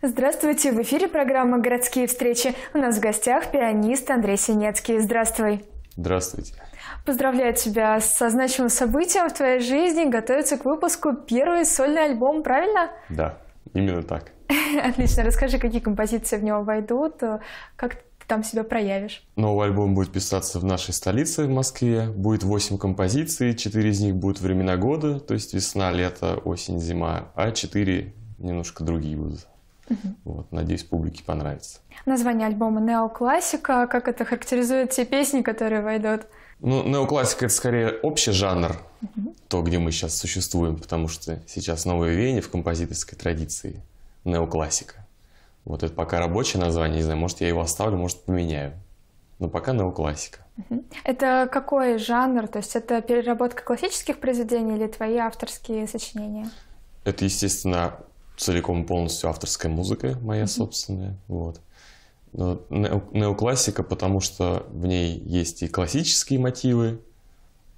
Здравствуйте! В эфире программа «Городские встречи». У нас в гостях пианист Андрей Синецкий. Здравствуй! Здравствуйте! Поздравляю тебя со значимым событием в твоей жизни. Готовится к выпуску первый сольный альбом, правильно? Да, именно так. Отлично. Расскажи, какие композиции в него войдут, э, как ты там себя проявишь. Новый альбом будет писаться в нашей столице, в Москве. Будет 8 композиций, 4 из них будут времена года, то есть весна, лето, осень, зима, а 4 немножко другие будут. Угу. Вот, надеюсь, публике понравится. Название альбома «Неоклассика». Как это характеризует те песни, которые войдут? Ну, неоклассика – это скорее общий жанр, угу. то, где мы сейчас существуем, потому что сейчас новое веяние в композиторской традиции – неоклассика. Вот это пока рабочее название, не знаю, может, я его оставлю, может, поменяю. Но пока неоклассика. Угу. Это какой жанр? То есть это переработка классических произведений или твои авторские сочинения? Это, естественно, целиком полностью авторская музыка моя mm-hmm. собственная. Вот. Неоклассика, потому что в ней есть и классические мотивы,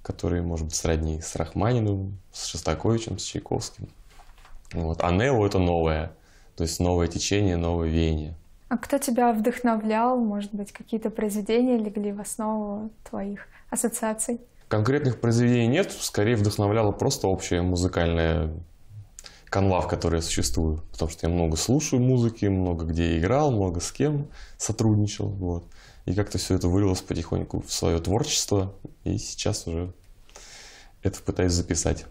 которые, может быть, сродни с Рахманиновым, с Шостаковичем, с Чайковским. Вот. А нео — это новое, то есть новое течение, новое веяние. А кто тебя вдохновлял? Может быть, какие-то произведения легли в основу твоих ассоциаций? Конкретных произведений нет, скорее вдохновляло просто общее музыкальное канва, в которой я существую, потому что я много слушаю музыки, много где играл, много с кем сотрудничал, вот. И как-то все это вылилось потихоньку в свое творчество, и сейчас уже это пытаюсь записать.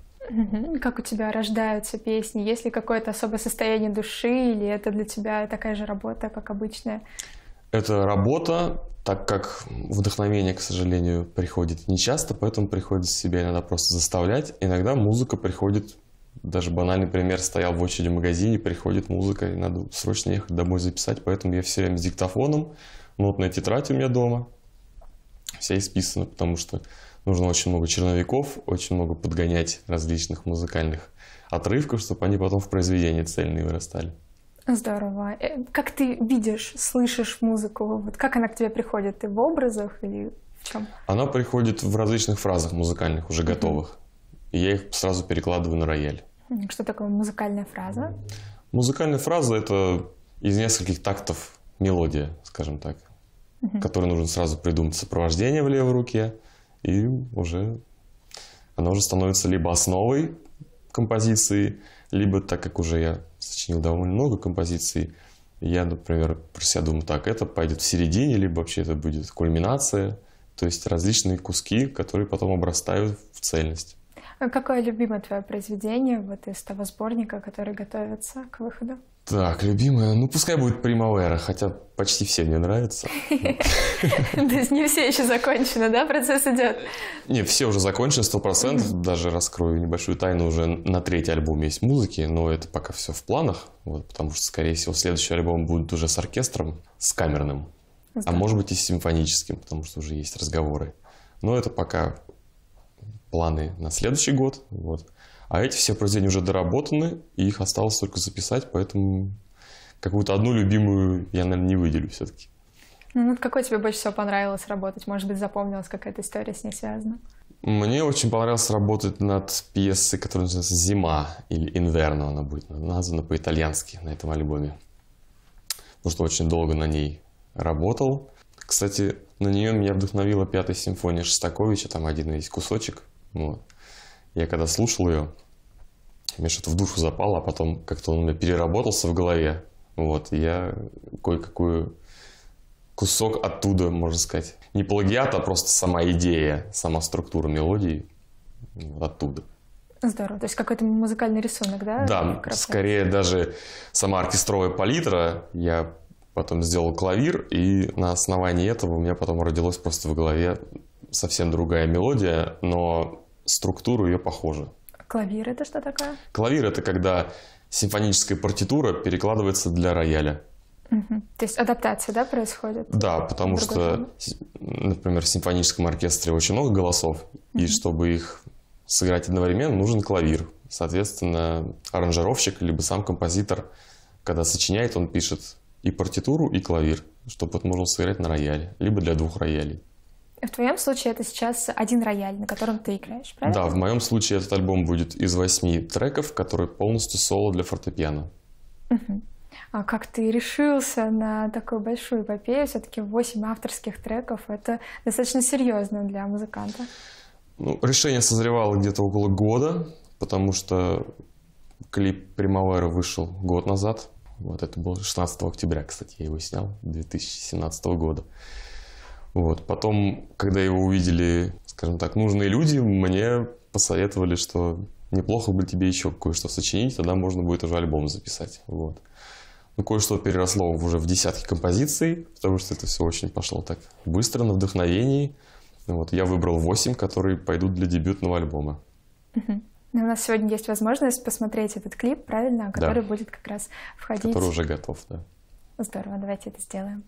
Как у тебя рождаются песни? Есть ли какое-то особое состояние души, или это для тебя такая же работа, как обычная? Это работа, так как вдохновение, к сожалению, приходит нечасто, поэтому приходится себя иногда просто заставлять. Иногда музыка приходит даже банальный пример, стоял в очереди в магазине, приходит музыка, и надо срочно ехать домой записать, поэтому я все время с диктофоном, нотная ну тетрадь у меня дома, вся исписана, потому что нужно очень много черновиков, очень много подгонять различных музыкальных отрывков, чтобы они потом в произведении цельные вырастали. Здорово. Э, как ты видишь, слышишь музыку? Вот как она к тебе приходит? Ты в образах или в чем? Она приходит в различных фразах музыкальных, уже готовых и я их сразу перекладываю на рояль. Что такое музыкальная фраза? Музыкальная фраза – это из нескольких тактов мелодия, скажем так, угу. которой нужно сразу придумать сопровождение в левой руке, и уже она уже становится либо основой композиции, либо, так как уже я сочинил довольно много композиций, я, например, про себя думаю так, это пойдет в середине, либо вообще это будет кульминация, то есть различные куски, которые потом обрастают в цельность. А какое любимое твое произведение вот из того сборника, который готовится к выходу? Так, любимое, ну пускай будет Primavera, хотя почти все мне нравятся. То есть не все еще закончены, да? Процесс идет? Не, все уже закончены, сто процентов. Даже раскрою небольшую тайну, уже на третий альбом есть музыки, но это пока все в планах, вот, потому что, скорее всего, следующий альбом будет уже с оркестром, с камерным, а может быть и с симфоническим, потому что уже есть разговоры. Но это пока планы на следующий год. Вот. А эти все произведения уже доработаны, и их осталось только записать, поэтому какую-то одну любимую я, наверное, не выделю все-таки. Ну, над какой тебе больше всего понравилось работать? Может быть, запомнилась какая-то история с ней связана? Мне очень понравилось работать над пьесой, которая называется «Зима» или «Инверно» она будет названа по-итальянски на этом альбоме. Потому что очень долго на ней работал. Кстати, на нее меня вдохновила пятая симфония Шостаковича, там один есть кусочек – вот. Я когда слушал ее, мне что-то в душу запало, а потом как-то он у меня переработался в голове. Вот, я кое-какую кусок оттуда, можно сказать. Не плагиат, а просто сама идея, сама структура мелодии вот оттуда. Здорово. То есть какой-то музыкальный рисунок, да? Да, скорее даже сама оркестровая палитра. Я потом сделал клавир, и на основании этого у меня потом родилась просто в голове совсем другая мелодия, но структуру ее похожа. Клавир это что такое? Клавир это когда симфоническая партитура перекладывается для рояля. Угу. То есть адаптация, да, происходит? Да, потому что, форме? например, в симфоническом оркестре очень много голосов, угу. и чтобы их сыграть одновременно, нужен клавир. Соответственно, аранжировщик, либо сам композитор, когда сочиняет, он пишет и партитуру, и клавир, чтобы это можно сыграть на рояле, либо для двух роялей. В твоем случае это сейчас один рояль, на котором ты играешь, правильно? Да, в моем случае этот альбом будет из восьми треков, которые полностью соло для фортепиано. Угу. А как ты решился на такую большую эпопею? Все-таки восемь авторских треков — это достаточно серьезно для музыканта. Ну, решение созревало где-то около года, потому что клип «Прямовера» вышел год назад. Вот это было 16 октября, кстати, я его снял, 2017 года. Вот. Потом, когда его увидели, скажем так, нужные люди, мне посоветовали, что неплохо бы тебе еще кое-что сочинить, тогда можно будет уже альбом записать. Вот. Ну, кое-что переросло уже в десятки композиций, потому что это все очень пошло так быстро, на вдохновении. Вот, я выбрал восемь, которые пойдут для дебютного альбома. Угу. у нас сегодня есть возможность посмотреть этот клип, правильно, который да. будет как раз входить. Который уже готов, да. Здорово, давайте это сделаем.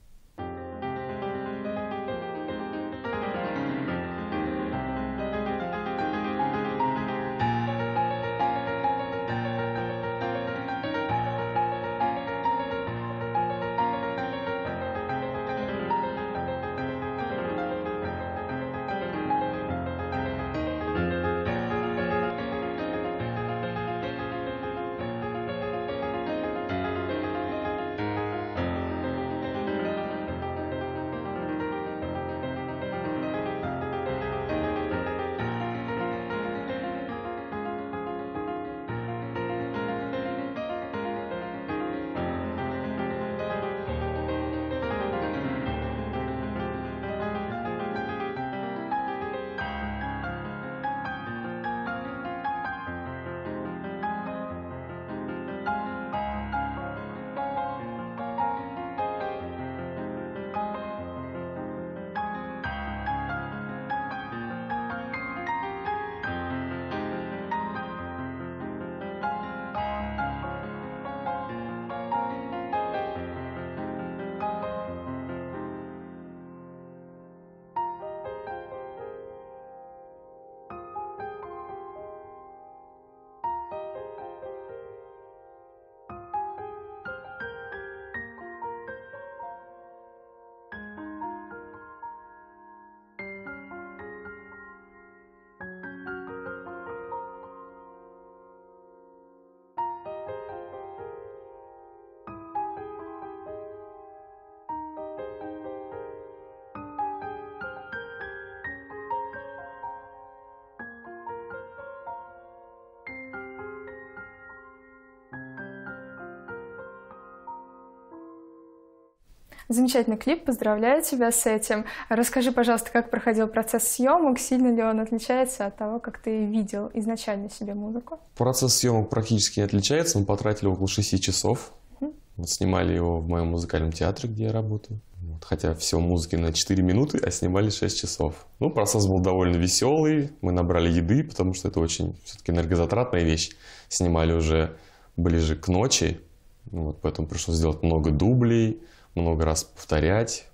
Замечательный клип, поздравляю тебя с этим. Расскажи, пожалуйста, как проходил процесс съемок, сильно ли он отличается от того, как ты видел изначально себе музыку? Процесс съемок практически не отличается, мы потратили около 6 часов. Угу. Вот снимали его в моем музыкальном театре, где я работаю. Вот, хотя все музыки на 4 минуты, а снимали 6 часов. Ну, процесс был довольно веселый. Мы набрали еды, потому что это очень все-таки энергозатратная вещь. Снимали уже ближе к ночи, вот, поэтому пришлось сделать много дублей, много раз повторять.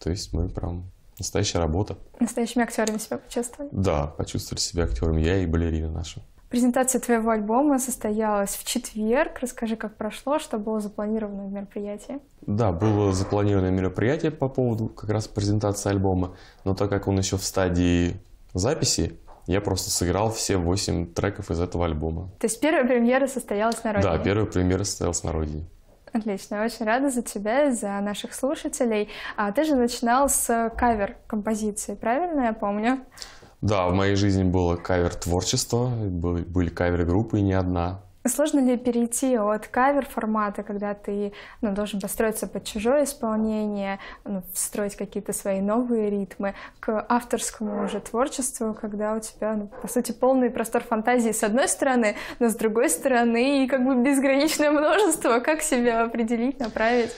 То есть мы прям настоящая работа. Настоящими актерами себя почувствовали? Да, почувствовали себя актерами я и балерина наша. Презентация твоего альбома состоялась в четверг. Расскажи, как прошло, что было запланировано в мероприятии? Да, было запланировано мероприятие по поводу как раз презентации альбома, но так как он еще в стадии записи, я просто сыграл все восемь треков из этого альбома. То есть первая премьера состоялась на родине? Да, первая премьера состоялась на родине. Отлично, очень рада за тебя и за наших слушателей. А ты же начинал с кавер композиции, правильно я помню? Да, в моей жизни было кавер творчество, были кавер-группы не одна. Сложно ли перейти от кавер-формата, когда ты ну, должен построиться под чужое исполнение, ну, встроить какие-то свои новые ритмы, к авторскому уже творчеству, когда у тебя, ну, по сути, полный простор фантазии с одной стороны, но с другой стороны и как бы безграничное множество, как себя определить, направить?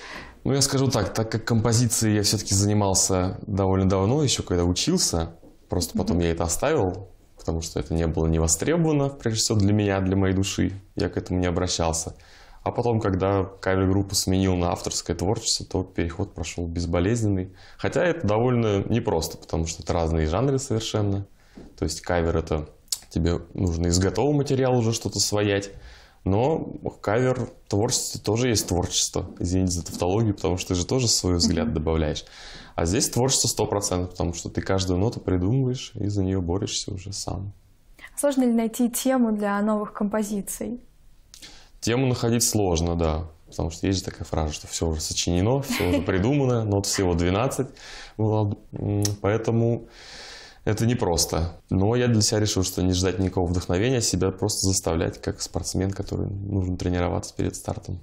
Ну, я скажу так, так как композицией я все-таки занимался довольно давно, еще когда учился, просто потом mm-hmm. я это оставил, потому что это не было не востребовано, прежде всего, для меня, для моей души. Я к этому не обращался. А потом, когда кавер-группу сменил на авторское творчество, то переход прошел безболезненный. Хотя это довольно непросто, потому что это разные жанры совершенно. То есть кавер — это тебе нужно из готового материала уже что-то своять. Но кавер творчество тоже есть творчество. Извините за тавтологию, потому что ты же тоже свой взгляд добавляешь. А здесь творчество сто процентов, потому что ты каждую ноту придумываешь и за нее борешься уже сам. А сложно ли найти тему для новых композиций? Тему находить сложно, да. Потому что есть же такая фраза, что все уже сочинено, все уже придумано, нот всего 12 Поэтому это непросто. Но я для себя решил, что не ждать никакого вдохновения, а себя просто заставлять, как спортсмен, который нужно тренироваться перед стартом.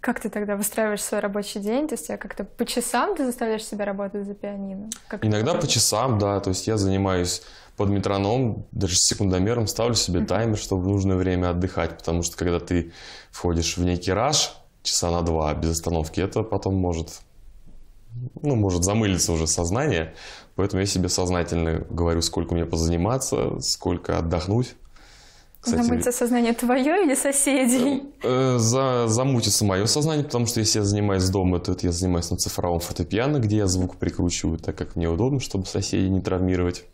Как ты тогда выстраиваешь свой рабочий день? То есть я как-то по часам ты заставляешь себя работать за пианино? Как Иногда по часам, да. То есть я занимаюсь под метроном, даже с секундомером ставлю себе таймер, чтобы в нужное время отдыхать. Потому что когда ты входишь в некий раш, часа на два без остановки, это потом может, ну, может замылиться уже сознание. Поэтому я себе сознательно говорю, сколько мне позаниматься, сколько отдохнуть. Кстати, Замутится сознание твое или соседей? Э, э за, замутится мое сознание, потому что если я занимаюсь дома, то это я занимаюсь на цифровом фортепиано, где я звук прикручиваю, так как мне удобно, чтобы соседей не травмировать.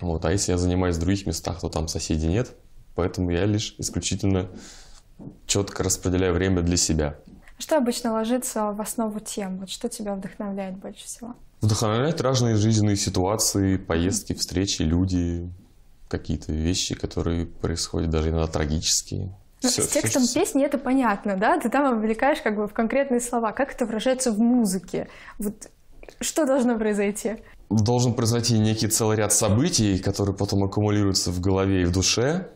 Вот. А если я занимаюсь в других местах, то там соседей нет. Поэтому я лишь исключительно четко распределяю время для себя. Что обычно ложится в основу тем? Вот что тебя вдохновляет больше всего? Вдохновляют разные жизненные ситуации, поездки, встречи, люди, какие-то вещи, которые происходят даже иногда трагические. Ну, все, с текстом все, песни это понятно, да? Ты там облекаешь как бы в конкретные слова. Как это выражается в музыке? Вот что должно произойти? Должен произойти некий целый ряд событий, которые потом аккумулируются в голове и в душе.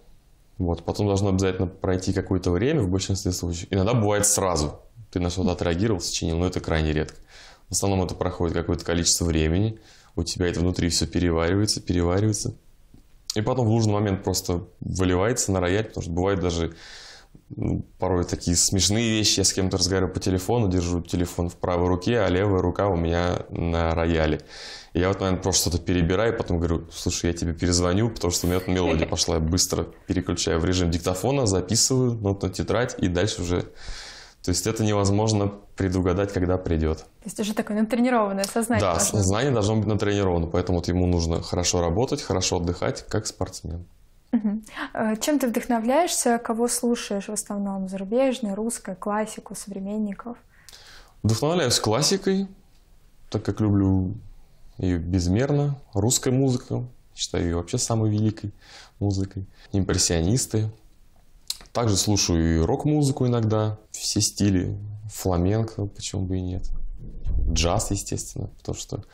Вот. Потом должно обязательно пройти какое-то время, в большинстве случаев. Иногда бывает сразу. Ты на что-то отреагировал, сочинил, но это крайне редко. В основном это проходит какое-то количество времени. У тебя это внутри все переваривается, переваривается. И потом в нужный момент просто выливается на рояль, потому что бывает даже ну, порой такие смешные вещи. Я с кем-то разговариваю по телефону, держу телефон в правой руке, а левая рука у меня на рояле. И я вот, наверное, просто что-то перебираю, и потом говорю, слушай, я тебе перезвоню, потому что у меня вот мелодия пошла. Я быстро переключаю в режим диктофона, записываю, ну, на тетрадь, и дальше уже то есть это невозможно предугадать, когда придет. То есть уже такое натренированное сознание. Да, должно сознание должно быть натренировано, поэтому вот ему нужно хорошо работать, хорошо отдыхать, как спортсмен. Угу. Чем ты вдохновляешься, кого слушаешь в основном? зарубежный, русскую, классику, современников? Вдохновляюсь классикой, так как люблю ее безмерно. Русская музыка, считаю ее вообще самой великой музыкой. Импрессионисты, также слушаю и рок-музыку иногда, все стили, фламенко, почему бы и нет. Джаз, естественно, потому что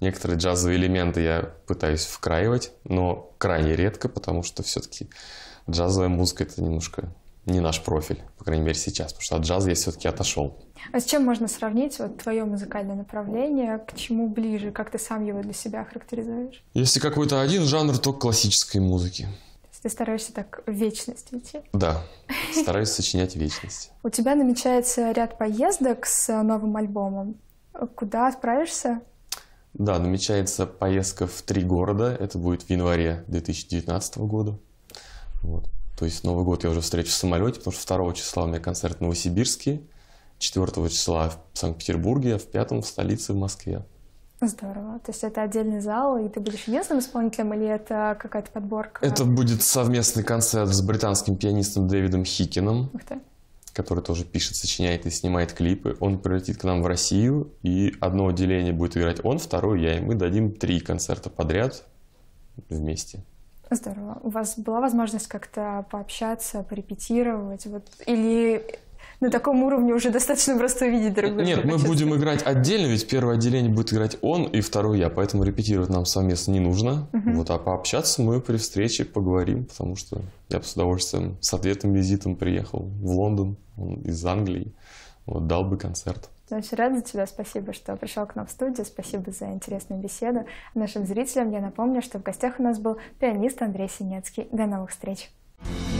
некоторые джазовые элементы я пытаюсь вкраивать, но крайне редко, потому что все-таки джазовая музыка это немножко не наш профиль, по крайней мере сейчас, потому что от джаза я все-таки отошел. А с чем можно сравнить вот твое музыкальное направление, к чему ближе, как ты сам его для себя характеризуешь? Если какой-то один жанр, то классической музыки. Ты стараешься так в вечность идти? Да, стараюсь сочинять вечность. У тебя намечается ряд поездок с новым альбомом. Куда отправишься? Да, намечается поездка в три города. Это будет в январе 2019 года. Вот. То есть Новый год я уже встречу в самолете, потому что 2 числа у меня концерт в Новосибирске, 4 числа в Санкт-Петербурге, а в 5 в столице в Москве. Здорово. То есть это отдельный зал, и ты будешь единственным исполнителем, или это какая-то подборка? Это будет совместный концерт с британским пианистом Дэвидом Хикином, который тоже пишет, сочиняет и снимает клипы. Он прилетит к нам в Россию, и одно отделение будет играть он, второе я, и мы дадим три концерта подряд вместе. Здорово. У вас была возможность как-то пообщаться, порепетировать? Вот, или на таком уровне уже достаточно просто видеть друг друга. Нет, мы будем играть отдельно, ведь первое отделение будет играть он и второй я, поэтому репетировать нам совместно не нужно. Угу. Вот, а пообщаться мы при встрече поговорим, потому что я бы с удовольствием с ответным визитом приехал в Лондон, он из Англии, вот, дал бы концерт. очень рад за тебя, спасибо, что пришел к нам в студию, спасибо за интересную беседу. Нашим зрителям я напомню, что в гостях у нас был пианист Андрей Синецкий. До новых встреч! Thank